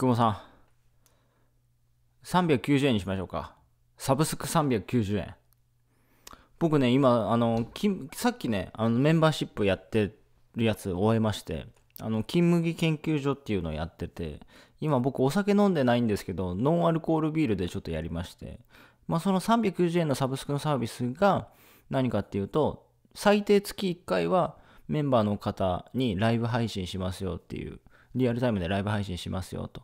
久保さん、390円にしましょうか。サブスク390円。僕ね、今、あの、さっきね、あのメンバーシップやってるやつ終えまして、あの、金麦研究所っていうのをやってて、今僕お酒飲んでないんですけど、ノンアルコールビールでちょっとやりまして、まあその390円のサブスクのサービスが何かっていうと、最低月1回はメンバーの方にライブ配信しますよっていう、リアルタイムでライブ配信しますよと。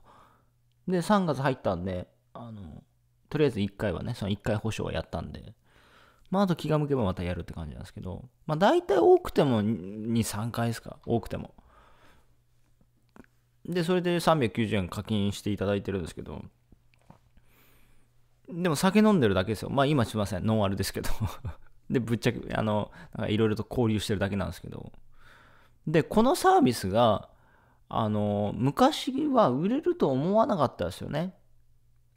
で、3月入ったんで、あの、とりあえず1回はね、その1回保証はやったんで、まあ、あと気が向けばまたやるって感じなんですけど、まあ、大体多くても2、3回ですか、多くても。で、それで390円課金していただいてるんですけど、でも酒飲んでるだけですよ。まあ今すいません、ノンアルですけど で、ぶっちゃけ、あの、いろいろと交流してるだけなんですけど。で、このサービスが、あの、昔は売れると思わなかったですよね。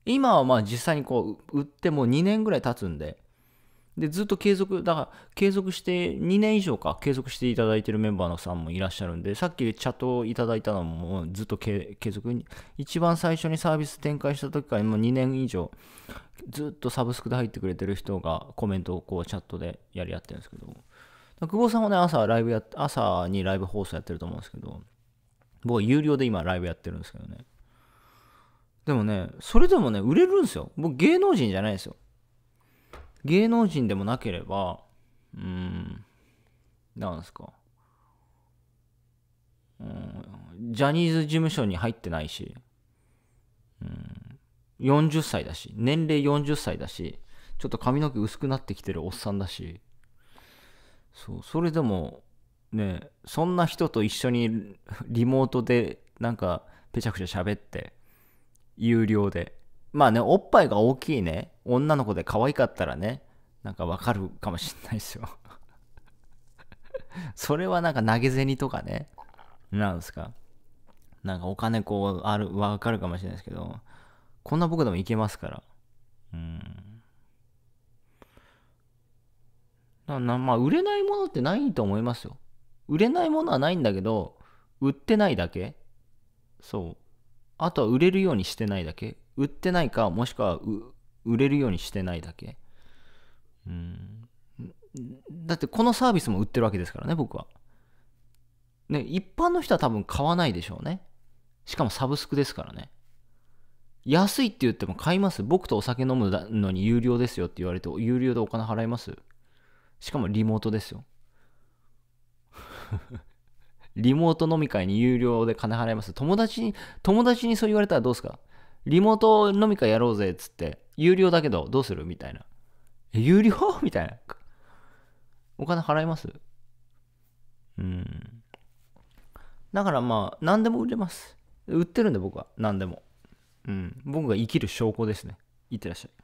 今はまあ実際にこう、売ってもう2年ぐらい経つんで、で、ずっと継続、だから継続して2年以上か、継続していただいてるメンバーのさんもいらっしゃるんで、さっきチャットをいただいたのもずっと継続に、一番最初にサービス展開した時からもう2年以上、ずっとサブスクで入ってくれてる人がコメントをこうチャットでやり合ってるんですけど、久保さんもね、朝ライブや、朝にライブ放送やってると思うんですけど、僕は有料で今ライブやってるんですけどね。でもね、それでもね、売れるんですよ。僕芸能人じゃないですよ。芸能人でもなければ、うーん、なんですか。うん、ジャニーズ事務所に入ってないし、うん、40歳だし、年齢40歳だし、ちょっと髪の毛薄くなってきてるおっさんだし、そう、それでもねそんな人と一緒にリモートでなんかぺちゃくちゃ喋って有料でまあねおっぱいが大きいね女の子で可愛かったらねなんかわかるかもしんないですよ それはなんか投げ銭とかねなんですかなんかお金こうあるわかるかもしれないですけどこんな僕でもいけますからうんなまあ、売れないものってないと思いますよ。売れないものはないんだけど、売ってないだけそう。あとは売れるようにしてないだけ売ってないか、もしくは売れるようにしてないだけ。うん。だってこのサービスも売ってるわけですからね、僕は。ね、一般の人は多分買わないでしょうね。しかもサブスクですからね。安いって言っても買います。僕とお酒飲むのに有料ですよって言われて、有料でお金払います。しかもリモートですよ。リモート飲み会に有料で金払います。友達に、友達にそう言われたらどうすかリモート飲み会やろうぜっつって、有料だけどどうするみたいな。え、有料 みたいな。お金払いますうん。だからまあ、何でも売れます。売ってるんで僕は、何でも。うん。僕が生きる証拠ですね。いってらっしゃい。